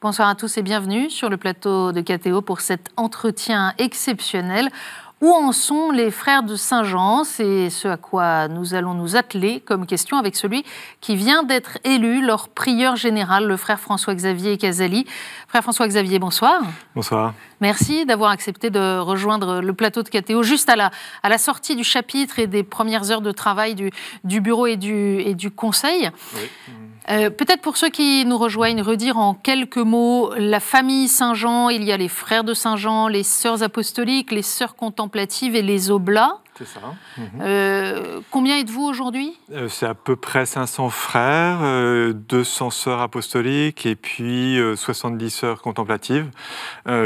Bonsoir à tous et bienvenue sur le plateau de KTO pour cet entretien exceptionnel. Où en sont les frères de Saint-Jean C'est ce à quoi nous allons nous atteler comme question avec celui qui vient d'être élu, leur prieur général, le frère François-Xavier Casali. Frère François-Xavier, bonsoir. Bonsoir. Merci d'avoir accepté de rejoindre le plateau de KTO juste à la, sortie du chapitre et des premières heures de travail du, bureau et du, et du conseil. Oui. Euh, peut-être pour ceux qui nous rejoignent, redire en quelques mots la famille Saint-Jean, il y a les frères de Saint-Jean, les sœurs apostoliques, les sœurs contemplatives et les oblats. C'est ça. Mhm. Euh, combien êtes-vous aujourd'hui euh, C'est à peu près 500 frères, 200 euh, sœurs apostoliques et puis 70 sœurs contemplatives,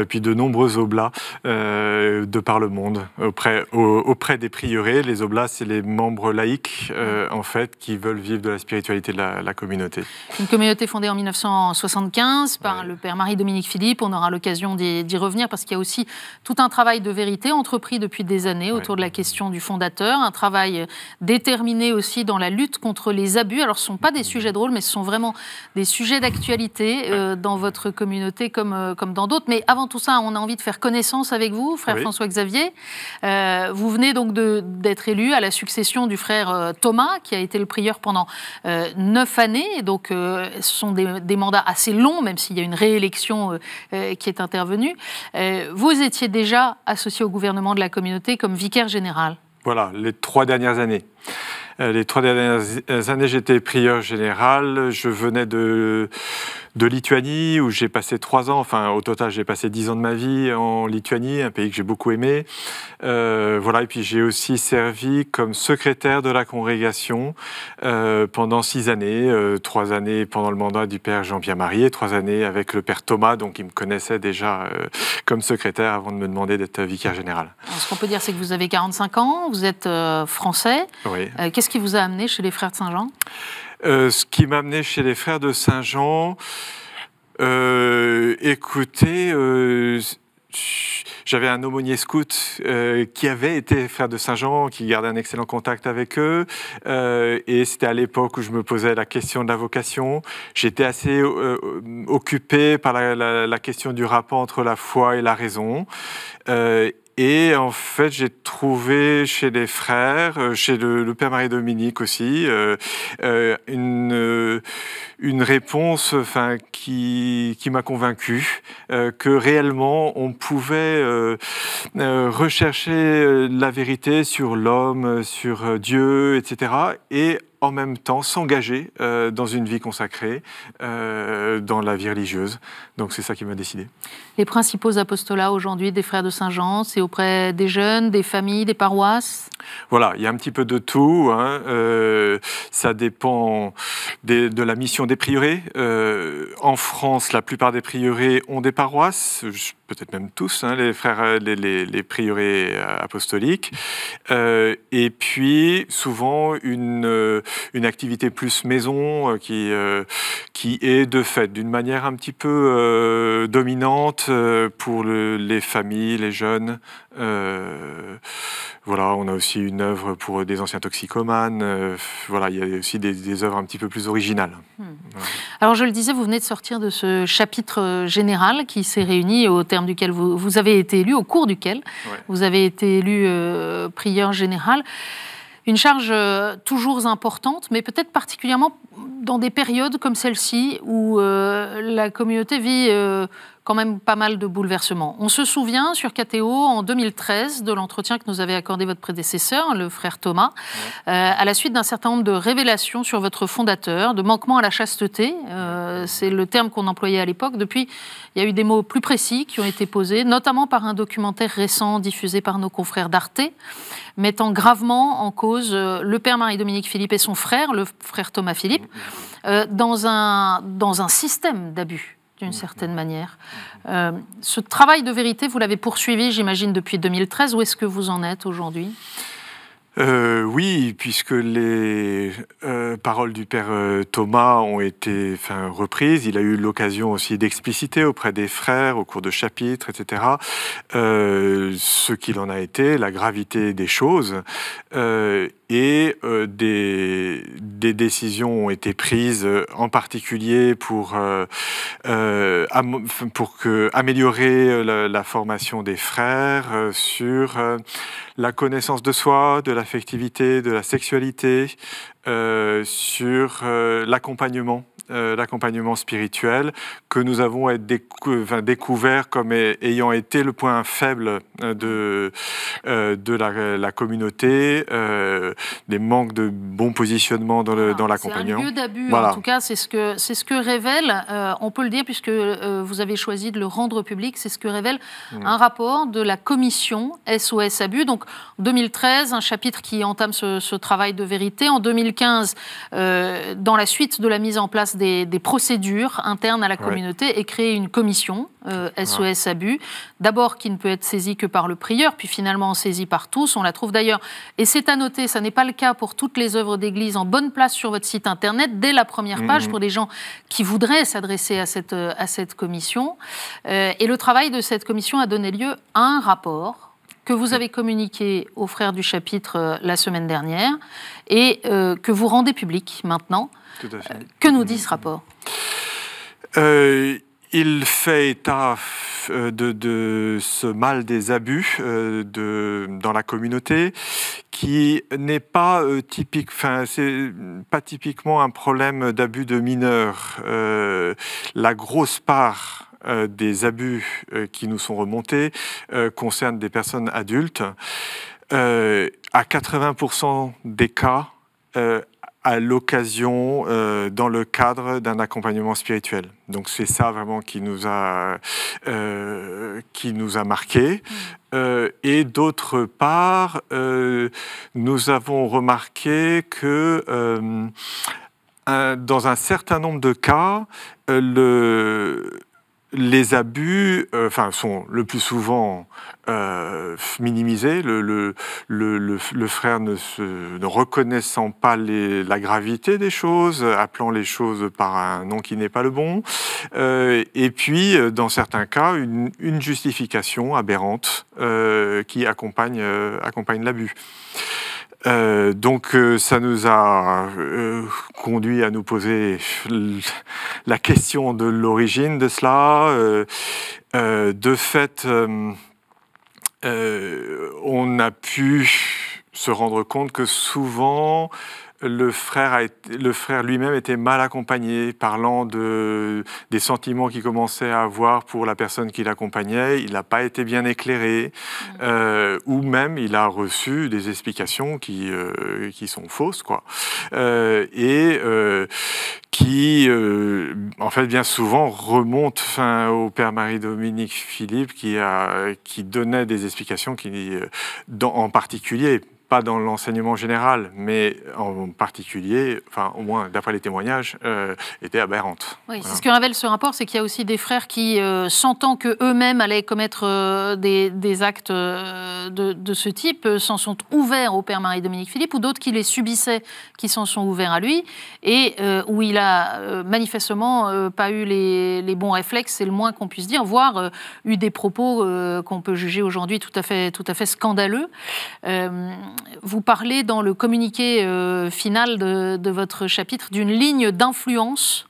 puis de nombreux oblats de par le monde, auprès, des priorés, Les oblats, c'est les membres laïcs, en fait, qui veulent vivre de la spiritualité de la, communauté. Une communauté fondée en 1975 par le père Marie-Dominique Philippe. On aura l'occasion d'y revenir parce qu'il y a aussi tout un travail de vérité entrepris depuis des années autour de la question du fondateur, un travail déterminé aussi dans la lutte contre les abus. Alors ce ne sont pas des sujets drôles, mais ce sont vraiment des sujets d'actualité euh, dans votre communauté comme, euh, comme dans d'autres. Mais avant tout ça, on a envie de faire connaissance avec vous, frère François-Xavier. Euh, vous venez donc d'être élu à la succession du frère Thomas, qui a été le prieur pendant neuf années. donc ce sont des, des, mandats assez longs, même s'il y a une réélection qui est intervenue. vous étiez déjà associé au gouvernement de la communauté comme vicaire général. Voilà, les trois dernières années. Euh, les trois dernières années, j'étais prieur général. Je venais de de Lituanie, où j'ai passé trois ans, enfin au total j'ai passé dix ans de ma vie en Lituanie, un pays que j'ai beaucoup aimé. Euh, voilà, et puis j'ai aussi servi comme secrétaire de la congrégation euh, pendant six années, euh, trois années pendant le mandat du père Jean-Pierre Marie trois années avec le père Thomas, donc il me connaissait déjà comme secrétaire avant de me demander d'être vicaire général. ce qu'on peut dire, c'est que vous avez 45 ans, vous êtes français. Qu'est-ce qui vous a amené chez les frères de Saint-Jean euh, ce qui m'a amené chez les frères de Saint-Jean, euh, écoutez, euh, j'avais un aumônier scout qui avait été frère de Saint-Jean, qui gardait un excellent contact avec eux. et c'était à l'époque où je me posais la question de la vocation. J'étais assez occupé par la, la, question du rapport entre la foi et la raison. Et en fait, j'ai trouvé chez les frères, euh, chez le, père Marie-Dominique aussi, euh, euh, une, une réponse enfin, qui, qui m'a convaincu que réellement, on pouvait rechercher la vérité sur l'homme, sur Dieu, etc. Et en même temps s'engager euh, dans une vie consacrée, euh, dans la vie religieuse. Donc c'est ça qui m'a décidé. Les principaux apostolats aujourd'hui des frères de Saint-Jean, c'est auprès des jeunes, des familles, des paroisses voilà, il y a un petit peu de tout. Hein. Euh, ça dépend de la mission des prieurés. Euh, en France, la plupart des prieurés ont des paroisses, peut-être même tous, hein, les frères, les, les, prieurés apostoliques. Euh, et puis, souvent, une, activité plus maison qui, est de fait d'une manière un petit peu dominante pour les familles, les jeunes. Voilà, on a aussi une œuvre pour des anciens toxicomanes. Euh, voilà, il y a aussi des, œuvres un petit peu plus originales. Hmm. Alors, je le disais, vous venez de sortir de ce chapitre euh, général qui s'est réuni au terme duquel vous, avez été élu, au cours duquel vous avez été élu euh, prieur général. Une charge toujours importante, mais peut-être particulièrement dans des périodes comme celle-ci où la communauté vit quand même pas mal de bouleversements. On se souvient sur KTO en 2013 de l'entretien que nous avait accordé votre prédécesseur, le frère Thomas, euh, à la suite d'un certain nombre de révélations sur votre fondateur, de manquement à la chasteté, euh, c'est le terme qu'on employait à l'époque. Depuis, il y a eu des mots plus précis qui ont été posés, notamment par un documentaire récent diffusé par nos confrères d'Arte, mettant gravement en cause euh, le père Marie-Dominique Philippe et son frère, le frère Thomas Philippe, dans, un, dans un système d'abus d'une mm. certaine manière. Euh, ce travail de vérité, vous l'avez poursuivi, j'imagine, depuis 2013. Où est-ce que vous en êtes aujourd'hui euh, oui, puisque les euh, paroles du père Thomas ont été reprises. Il a eu l'occasion aussi d'expliciter auprès des frères au cours de chapitres, etc., ce qu'il en a été, la gravité des choses et euh, des, décisions ont été prises euh, en particulier pour, euh, améliorer la, formation des frères sur la connaissance de soi, de l'affectivité, de la sexualité, sur l'accompagnement euh, l'accompagnement spirituel, que nous avons être euh, découvert comme ayant été le point faible euh, de, de la, communauté, des manques de bon positionnement dans ah, l'accompagnement. Voilà, un lieu d'abus, en tout cas, c'est ce, que, ce que révèle, on peut le dire puisque vous avez choisi de le rendre public, c'est ce que révèle mmh. un rapport de la commission SOS Abus. Donc, 2013, un chapitre qui entame ce travail de vérité. En 2015, dans la suite de la mise en place des, procédures internes à la communauté et créer une commission euh, SOS Abus, d'abord qui ne peut être saisie que par le prieur, puis finalement saisie par tous. On la trouve d'ailleurs, et c'est à noter, ça n'est pas le cas pour toutes les œuvres d'Église, en bonne place sur votre site internet, dès la première mm-hmm. page, pour les gens qui voudraient s'adresser à cette, à cette commission. Euh, et le travail de cette commission a donné lieu à un rapport que vous avez communiqué aux frères du chapitre euh, la semaine dernière et que vous rendez public maintenant euh, que nous dit ce rapport euh, Il fait état euh, de, ce mal des abus de, dans la communauté qui n'est pas typique, enfin, c'est pas typiquement un problème d'abus de mineurs. la grosse part des abus qui nous sont remontés concernent des personnes adultes. à 80% des cas, à l'occasion euh, dans le cadre d'un accompagnement spirituel. Donc c'est ça vraiment qui nous a, euh, qui nous a marqué. Mm. Euh, et d'autre part, nous avons remarqué que dans un certain nombre de cas, le les abus euh, enfin, sont le plus souvent euh, minimisés, le, le, frère ne, se, reconnaissant pas les, la gravité des choses, appelant les choses par un nom qui n'est pas le bon, euh, et puis euh, dans certains cas une, justification aberrante qui accompagne, accompagne l'abus. Euh, donc euh, ça nous a euh, conduit à nous poser la question de l'origine de cela. de fait, on a pu se rendre compte que souvent le frère, lui-même était mal accompagné, parlant de, des sentiments qu'il commençait à avoir pour la personne qui l'accompagnait. Il n'a pas été bien éclairé, mm. euh, ou même il a reçu des explications qui, euh, sont fausses, quoi. Euh, et qui, en fait, bien souvent remontent au père Marie-Dominique Philippe, qui, donnait des explications qui, dans, en particulier dans l'enseignement général, mais en particulier, enfin, au moins d'après les témoignages, euh, était aberrante. Oui, ce que révèle ce rapport, c'est qu'il y a aussi des frères qui, euh, sentant que eux-mêmes allaient commettre euh, des, actes de, ce type, s'en sont ouverts au père Marie-Dominique Philippe, ou d'autres qui les subissaient, qui s'en sont ouverts à lui, et où il a manifestement pas eu les, bons réflexes, c'est le moins qu'on puisse dire, voire eu des propos qu'on peut juger aujourd'hui tout à fait, tout à fait scandaleux vous parlez dans le communiqué euh, final de, votre chapitre d'une ligne d'influence.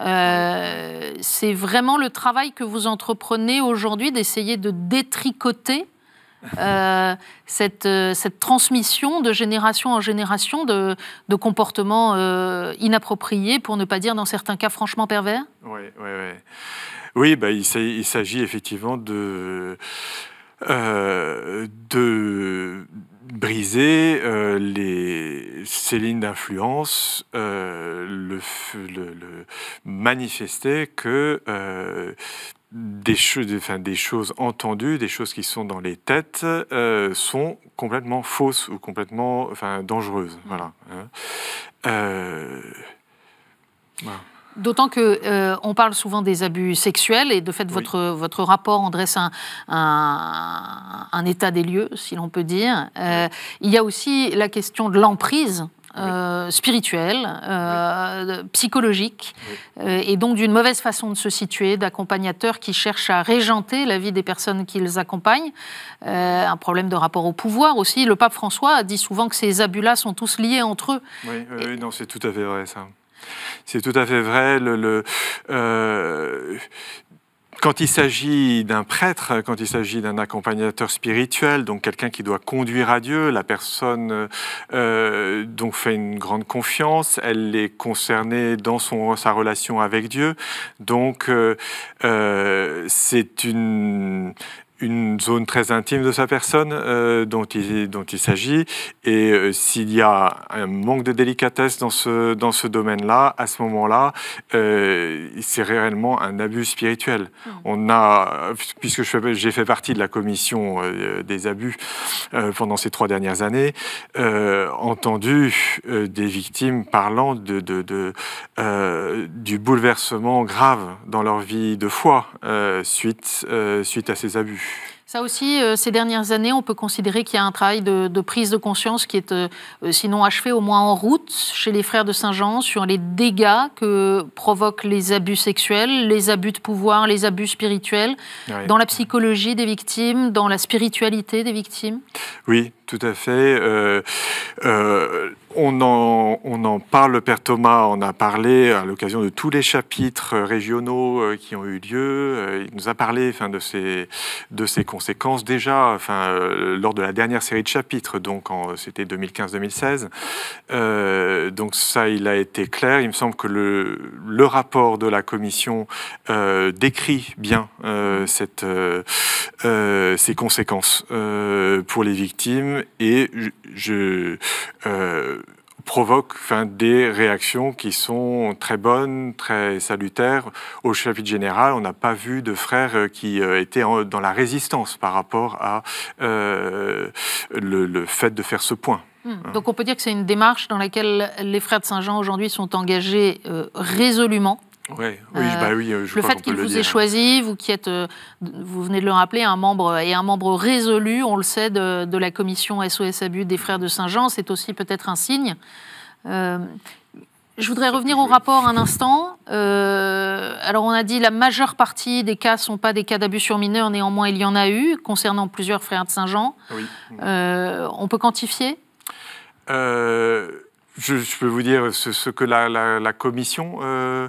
Euh, c'est vraiment le travail que vous entreprenez aujourd'hui d'essayer de détricoter euh, cette, cette, transmission de génération en génération de, de comportements inappropriés, pour ne pas dire dans certains cas franchement pervers Oui, oui, oui. Oui, bah, il s'agit effectivement de... de briser euh, les, ces lignes d'influence, euh, le, manifester que euh, des, des, choses entendues, des choses qui sont dans les têtes, sont complètement fausses ou complètement dangereuses. Mmh. voilà. Hein. D'autant que euh, on parle souvent des abus sexuels et de fait votre votre rapport en dresse un, état des lieux, si l'on peut dire. Euh, il y a aussi la question de l'emprise. Euh, spirituelle, psychologique, et donc d'une mauvaise façon de se situer, d'accompagnateurs qui cherchent à régenter la vie des personnes qu'ils accompagnent, un problème de rapport au pouvoir aussi. Le pape François a dit souvent que ces abus-là sont tous liés entre eux. Oui, non, c'est tout à fait vrai ça. C'est tout à fait vrai. Euh, quand il s'agit d'un prêtre, quand il s'agit d'un accompagnateur spirituel, donc quelqu'un qui doit conduire à Dieu, la personne euh, donc fait une grande confiance, elle est concernée dans son, sa relation avec Dieu. Donc euh, c'est une une zone très intime de sa personne euh, dont il, dont il s'agit. Et euh, s'il y a un manque de délicatesse dans ce, dans ce domaine-là, à ce moment-là, euh, c'est réellement un abus spirituel. Hmm. On a, puisque j'ai fait partie de la commission des abus pendant ces trois dernières années, entendu des victimes parlant de, du bouleversement grave dans leur vie de foi suite, suite à ces abus. Ça aussi, euh, ces dernières années, on peut considérer qu'il y a un travail de, de, prise de conscience qui est euh, euh, sinon achevé, au moins en route, chez les frères de Saint-Jean, sur les dégâts que provoquent les abus sexuels, les abus de pouvoir, les abus spirituels, dans la psychologie des victimes, dans la spiritualité des victimes. Oui, tout à fait. Euh, euh, on en, on en, parle, Père Thomas en a parlé à l'occasion de tous les chapitres euh, régionaux qui ont eu lieu. Il nous a parlé enfin, de, ces, de conséquences déjà enfin, lors de la dernière série de chapitres, donc c'était 2015-2016. donc ça, il a été clair. Il me semble que le, rapport de la commission décrit bien cette, ces conséquences pour les victimes et je, euh, provoque des réactions qui sont très bonnes, très salutaires. Au chapitre général, on n'a pas vu de frères euh, qui euh, étaient dans la résistance par rapport à le, fait de faire ce point. Hmm. Hein. Donc on peut dire que c'est une démarche dans laquelle les frères de Saint-Jean aujourd'hui sont engagés résolument oui, bah euh, euh, le fait qu'il vous ait choisi, vous qui êtes, euh, vous venez de le rappeler, un membre et un membre résolu, on le sait, de, la commission SOS Abus des frères de Saint-Jean, c'est aussi peut-être un signe. je voudrais revenir au rapport un instant. alors on a dit la majeure partie des cas ne sont pas des cas d'abus sur mineurs, hein, néanmoins il y en a eu concernant plusieurs frères de Saint-Jean. on peut quantifier je, peux vous dire ce, que la, la, commission, euh,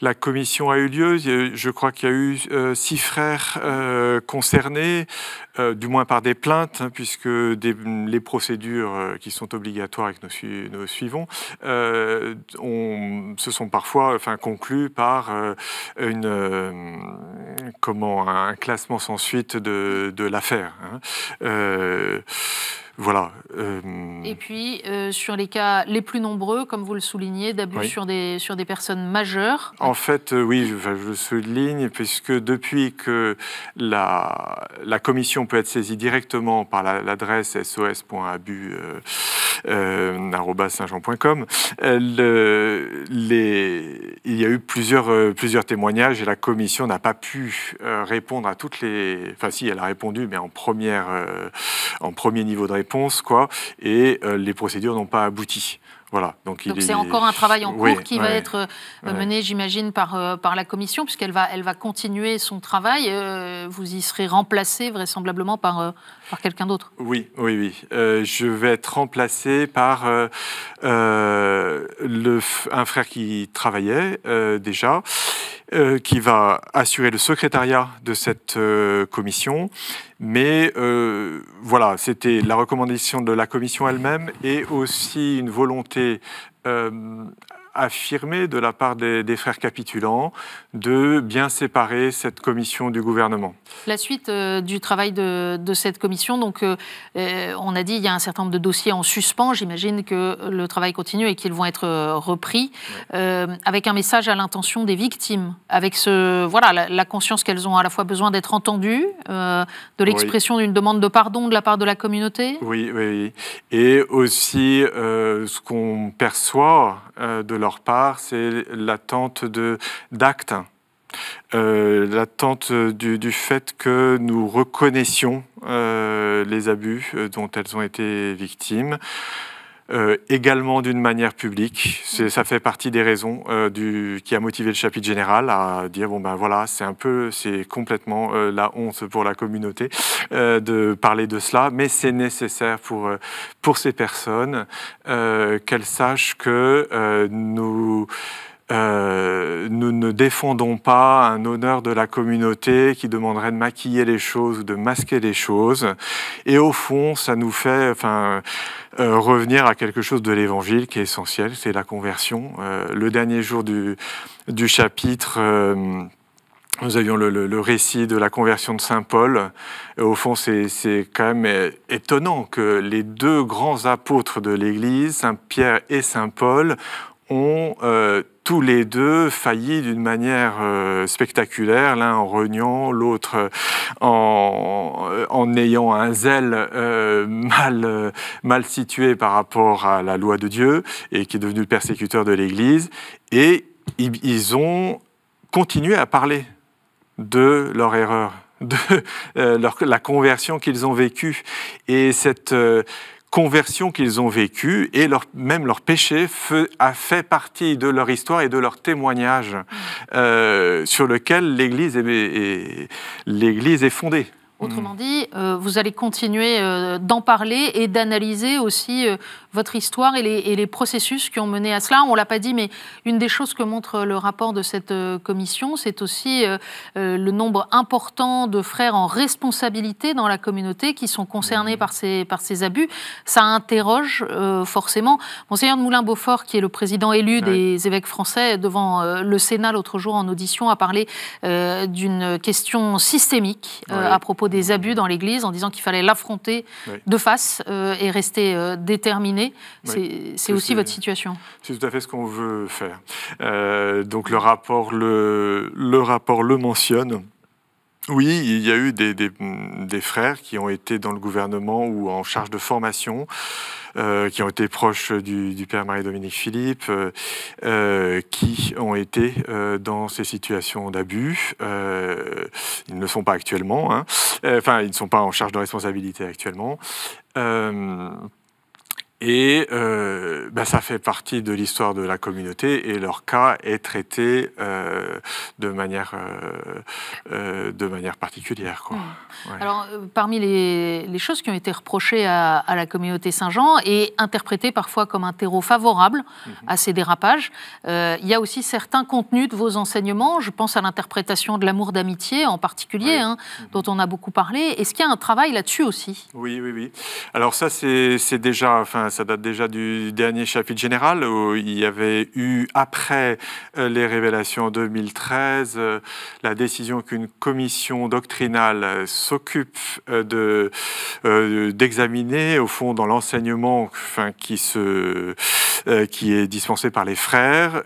la commission a eu lieu. Je crois qu'il y a eu euh, six frères euh, concernés, du moins par des plaintes, hein, puisque les procédures qui sont obligatoires et nous nous suivons se sont parfois enfin, conclues par une, comment, un classement sans suite de, de l'affaire. Hein. Voilà. Euh, et puis, euh, sur les cas les plus nombreux, comme vous le soulignez, d'abus sur, des, sur des personnes majeures En fait, euh, oui, je, le souligne, puisque depuis que la, la commission peut être saisie directement par l'adresse sos.abus.com, il y a eu plusieurs, plusieurs témoignages et la commission n'a pas pu répondre à toutes les... Enfin, si, elle a répondu, mais en, première, en premier niveau de réponse quoi, et euh, les procédures n'ont pas abouti. Voilà, donc c'est encore un travail en cours qui va être euh, mené, j'imagine, par, euh, par la Commission, puisqu'elle va, elle va continuer son travail. vous y serez remplacé vraisemblablement par, par quelqu'un d'autre. Oui, oui, oui. je vais être remplacé par le, un frère qui travaillait déjà euh, qui va assurer le secrétariat de cette euh, commission. Mais euh, voilà, c'était la recommandation de la commission elle-même et aussi une volonté affirmée de la part des frères capitulants de bien séparer cette commission du gouvernement. La suite euh, du travail de, cette commission, donc euh, euh, on a dit il y a un certain nombre de dossiers en suspens, j'imagine que le travail continue et qu'ils vont être repris, avec un message à l'intention des victimes, avec ce, voilà, la, conscience qu'elles ont à la fois besoin d'être entendues, de l'expression d'une demande de pardon de la part de la communauté. Oui, oui. Et aussi ce qu'on perçoit de leur part, c'est l'attente d'actes euh, l'attente euh, du, fait que nous reconnaissions euh, les abus dont elles ont été victimes. également d'une manière publique. Ça fait partie des raisons du, qui a motivé le chapitre général à dire bon ben voilà, c'est un peu, c'est complètement la honte pour la communauté de parler de cela, mais c'est nécessaire pour, pour ces personnes qu'elles sachent que nous euh, nous ne défendons pas un honneur de la communauté qui demanderait de maquiller les choses ou de masquer les choses. Et au fond, ça nous fait enfin, euh, revenir à quelque chose de l'évangile qui est essentiel, c'est la conversion. Euh, le dernier jour du, du chapitre... nous avions le, récit de la conversion de Saint Paul. Et au fond, c'est quand même étonnant que les deux grands apôtres de l'Église, Saint Pierre et Saint Paul, ont tous les deux faillis d'une manière euh, spectaculaire, l'un en reniant, l'autre euh, euh, en, ayant un zèle mal, mal situé par rapport à la loi de Dieu et qui est devenu le persécuteur de l'Église. Et ils ont continué à parler de leur erreur de la conversion qu'ils ont vécue. Et cette, conversion qu'ils ont vécue et leur, même leur péché a fait partie de leur histoire et de leur témoignage mm. euh, sur lequel l'Église est, est, fondée. Autrement mm. dit, euh, vous allez continuer euh, d'en parler et d'analyser aussi votre histoire et les, processus qui ont mené à cela. On ne l'a pas dit, mais une des choses que montre le rapport de cette euh, commission, c'est aussi euh, euh, le nombre important de frères en responsabilité dans la communauté qui sont concernés mmh. par ces, abus. Ça interroge forcément. Monseigneur de Moulin-Beaufort, qui est le président élu des évêques français, devant le Sénat l'autre jour en audition, a parlé d'une question systémique à propos des abus dans l'Église, en disant qu'il fallait l'affronter de face et rester déterminé c'est aussi votre situation. C'est tout à fait ce qu'on veut faire. Euh, donc le rapport le, le rapport le mentionne. Oui, il y a eu des, frères qui ont été dans le gouvernement ou en charge de formation, euh, qui ont été proches du, père Marie-Dominique Philippe, euh, qui ont été dans ces situations d'abus. ils ne sont pas actuellement, hein. enfin, ils ne sont pas en charge de responsabilité actuellement. Et euh, ben, ça fait partie de l'histoire de la communauté et leur cas est traité euh, de, manière, euh, de manière particulière. Mmh. Alors, parmi les, choses qui ont été reprochées à, la communauté Saint-Jean et interprétées parfois comme un terreau favorable mmh. à ces dérapages, il y a aussi certains contenus de vos enseignements. Je pense à l'interprétation de l'amour d'amitié en particulier, hein, mmh. dont on a beaucoup parlé. Est-ce qu'il y a un travail là-dessus aussi Oui, oui, oui. Alors ça, c'est déjà... Enfin, ça date déjà du dernier chapitre général, où il y avait eu, après euh, les révélations en 2013, euh, la décision qu'une commission doctrinale euh, s'occupe de, d'examiner, au fond, dans l'enseignement qui, se, qui est dispensé par les frères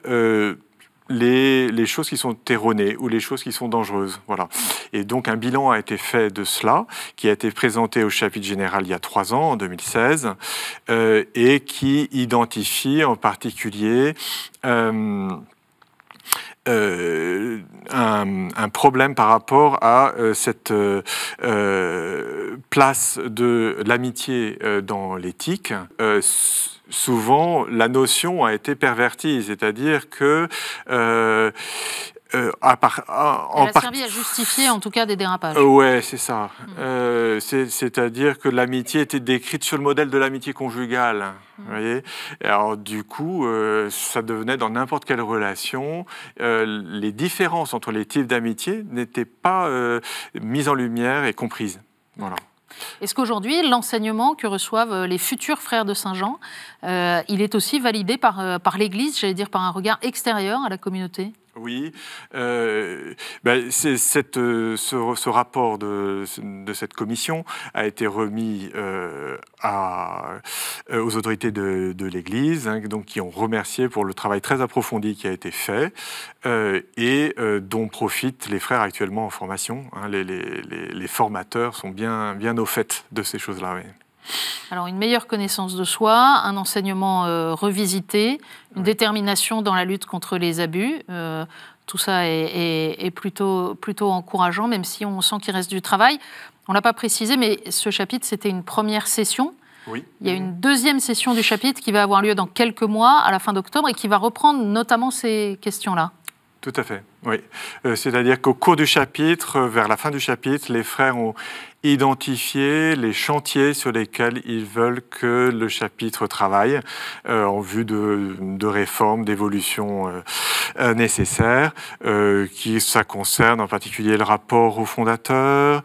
les, choses qui sont erronées ou les choses qui sont dangereuses. Voilà. Et donc un bilan a été fait de cela, qui a été présenté au chapitre général il y a trois ans, en 2016, euh, et qui identifie en particulier... Euh, euh, un, problème par rapport à cette place de l'amitié dans l'éthique souvent la notion a été pervertie, c'est-à-dire que euh, euh a servi à justifier en tout cas des dérapages. Euh, ouais, c'est ça. Mm. Euh, c'est-à-dire que l'amitié était décrite sur le modèle de l'amitié conjugale. Mm. alors du coup, ça devenait dans n'importe quelle relation, les différences entre les types d'amitié n'étaient pas mises en lumière et comprises. Voilà. Est-ce qu'aujourd'hui, l'enseignement que reçoivent euh, les futurs frères de Saint-Jean, euh, il est aussi validé par, euh, par l'Église, j'allais dire par un regard extérieur à la communauté oui, euh, ben, euh ce, rapport de, cette commission a été remis euh, euh, aux autorités de, l'Église, hein, donc qui ont remercié pour le travail très approfondi qui a été fait et dont profitent les frères actuellement en formation. Hein. les, formateurs sont bien, bien au fait de ces choses-là. Oui. Alors une meilleure connaissance de soi, un enseignement euh, revisité, une détermination dans la lutte contre les abus. Euh, tout ça est, plutôt, encourageant, même si on sent qu'il reste du travail. On ne l'a pas précisé, mais ce chapitre, c'était une première session. Oui. Il y a une deuxième session du chapitre qui va avoir lieu dans quelques mois, à la fin d'octobre, et qui va reprendre notamment ces questions-là. Tout à fait, oui. Euh, c'est-à-dire qu'au cours du chapitre, vers la fin du chapitre, les frères ont identifier les chantiers sur lesquels ils veulent que le chapitre travaille euh, en vue de, de réformes, d'évolutions euh, euh nécessaires. Euh, qui, ça concerne en particulier le rapport aux fondateurs,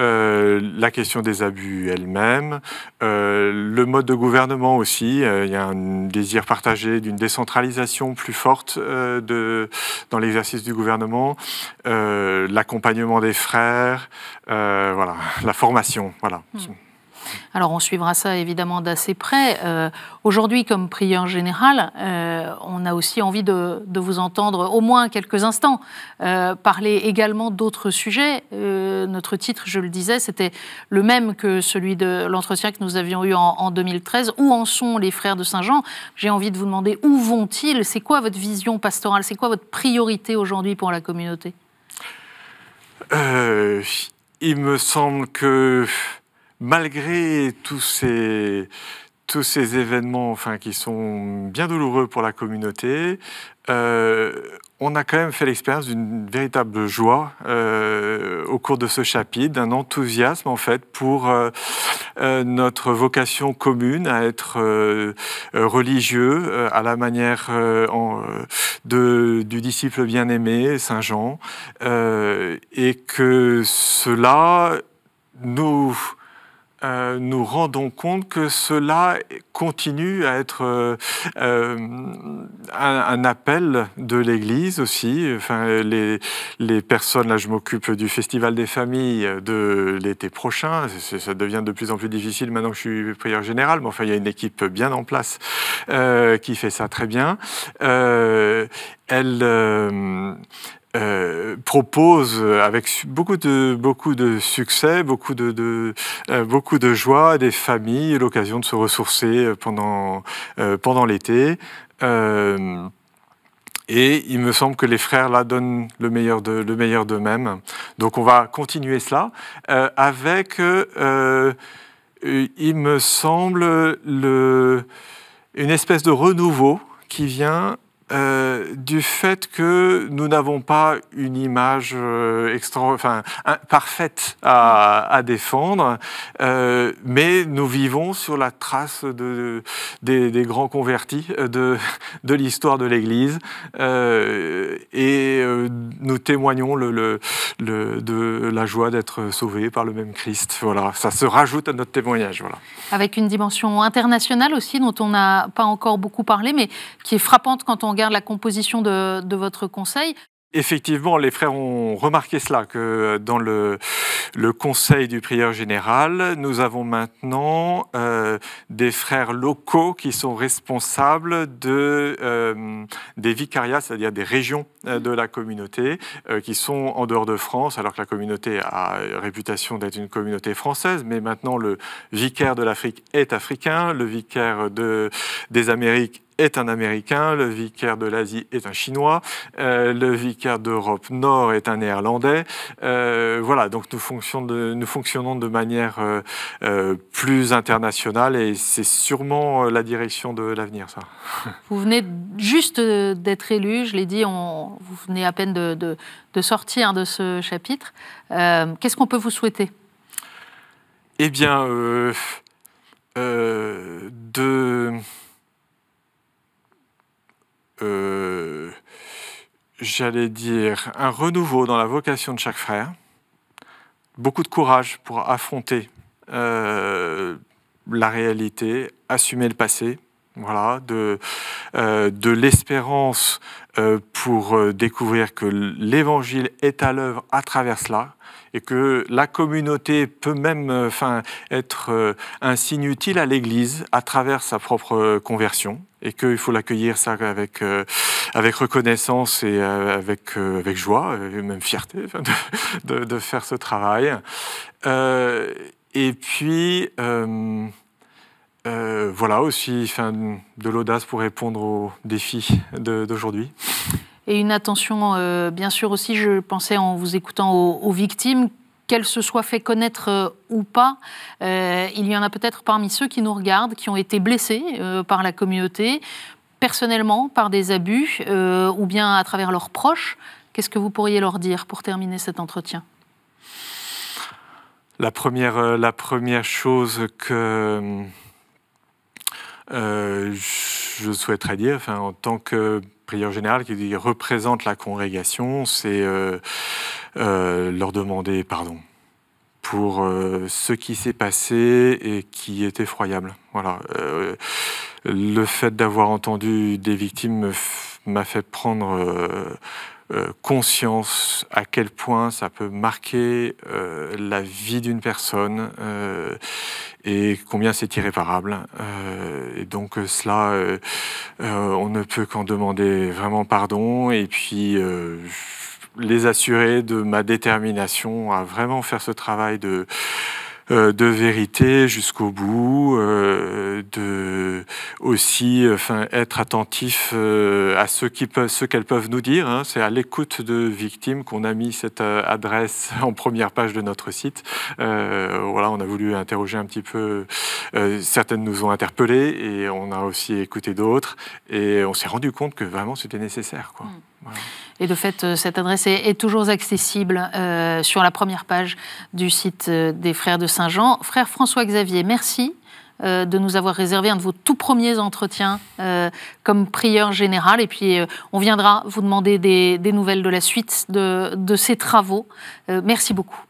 la question des abus elle-même, le mode de gouvernement aussi. il y a un désir partagé d'une décentralisation plus forte de, dans l'exercice du gouvernement, l'accompagnement des frères, voilà la formation. Voilà. Hmm. Alors on suivra ça évidemment d'assez près. Euh, aujourd'hui, comme prieur général, euh, on a aussi envie de, vous entendre au moins quelques instants euh, parler également d'autres sujets. notre titre, je le disais, c'était le même que celui de l'entretien que nous avions eu en, 2013. Où en sont les frères de Saint-Jean J'ai envie de vous demander où vont-ils C'est quoi votre vision pastorale C'est quoi votre priorité aujourd'hui pour la communauté il me semble que malgré tous ces, tous ces événements enfin, qui sont bien douloureux pour la communauté, euh, on a quand même fait l'expérience d'une véritable joie euh, au cours de ce chapitre, d'un enthousiasme en fait pour euh, euh, notre vocation commune à être religieux à la manière en, de, du disciple bien-aimé, Saint Jean, et que cela nous euh, nous rendons compte que cela continue à être euh, euh, un, appel de l'Église aussi. Enfin, les, les personnes, là je m'occupe du Festival des familles de l'été prochain, ça devient de plus en plus difficile maintenant que je suis prieur général, mais enfin il y a une équipe bien en place qui fait ça très bien. elle euh, propose euh, avec beaucoup de, beaucoup de succès, beaucoup de, euh, beaucoup de joie à des familles l'occasion de se ressourcer pendant, pendant l'été. et il me semble que les frères là donnent le meilleur de le meilleur d'eux-mêmes. Donc on va continuer cela avec, il me semble, une espèce de renouveau qui vient euh, du fait que nous n'avons pas une image euh, extra, enfin, parfaite à, mm. défendre, euh, mais nous vivons sur la trace de, des, grands convertis de, de l'histoire de l'Église et nous témoignons le, de la joie d'être sauvés par le même Christ. Voilà, ça se rajoute à notre témoignage. Voilà. Avec une dimension internationale aussi dont on n'a pas encore beaucoup parlé, mais qui est frappante quand on la composition de, votre conseil, Effectivement, les frères ont remarqué cela, que euh, dans le, conseil du prieur général, nous avons maintenant euh, des frères locaux qui sont responsables de, euh, des vicariats, c'est-à-dire des régions de la communauté, qui sont en dehors de France, alors que la communauté a réputation d'être une communauté française, mais maintenant le vicaire de l'Afrique est africain, le vicaire des Amériques est un Américain, le vicaire de l'Asie est un Chinois, euh, le vicaire d'Europe Nord est un Néerlandais. Euh, voilà, donc nous, fonctionnons de, manière euh, plus internationale et c'est sûrement la direction de l'avenir, ça. Vous venez juste d'être élu, je l'ai dit, on, vous venez à peine de, de sortir hein, de ce chapitre. Qu'est-ce qu'on peut vous souhaiter Eh bien, de euh, j'allais dire, un renouveau dans la vocation de chaque frère, beaucoup de courage pour affronter euh, la réalité, assumer le passé, voilà, de, euh, de l'espérance pour découvrir que l'Évangile est à l'œuvre à travers cela et que la communauté peut même enfin, être un signe utile à l'Église à travers sa propre conversion et qu'il faut l'accueillir ça avec, euh, avec reconnaissance et euh, avec, euh, avec joie, et même fierté de, de, faire ce travail. et puis, voilà aussi enfin de l'audace pour répondre aux défis d'aujourd'hui. Et une attention, bien sûr aussi, je pensais en vous écoutant aux victimes qu'elle se soit fait connaître euh, ou pas, euh, il y en a peut-être parmi ceux qui nous regardent qui ont été blessés euh, par la communauté, personnellement, par des abus, ou bien à travers leurs proches. Qu'est-ce que vous pourriez leur dire pour terminer cet entretien la première, la première chose que je souhaiterais dire, en tant que prieur général qui représente la congrégation, c'est euh, leur demander pardon pour euh, ce qui s'est passé et qui est effroyable. Voilà. Euh, le fait d'avoir entendu des victimes m'a fait prendre conscience à quel point ça peut marquer la vie d'une personne et combien c'est irréparable. et donc cela, on ne peut qu'en demander vraiment pardon. Et puis, les assurer de ma détermination à vraiment faire ce travail de, euh, vérité jusqu'au bout, euh, de aussi enfin, être attentif euh, à ce qu'elles peuvent, ce qu'elles peuvent nous dire. Hein. C'est à l'écoute de victimes qu'on a mis cette euh, adresse en première page de notre site. voilà, on a voulu interroger un petit peu. certaines nous ont interpellés et on a aussi écouté d'autres et on s'est rendu compte que vraiment c'était nécessaire. Quoi. Mm. Et de fait, euh, cette adresse est, toujours accessible euh, sur la première page du site euh, des Frères de Saint-Jean. Frère François-Xavier, merci de nous avoir réservé un de vos tout premiers entretiens comme prieur général. Et puis, on viendra vous demander des, nouvelles de la suite de, de ces travaux. merci beaucoup.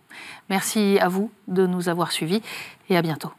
Merci à vous de nous avoir suivis et à bientôt.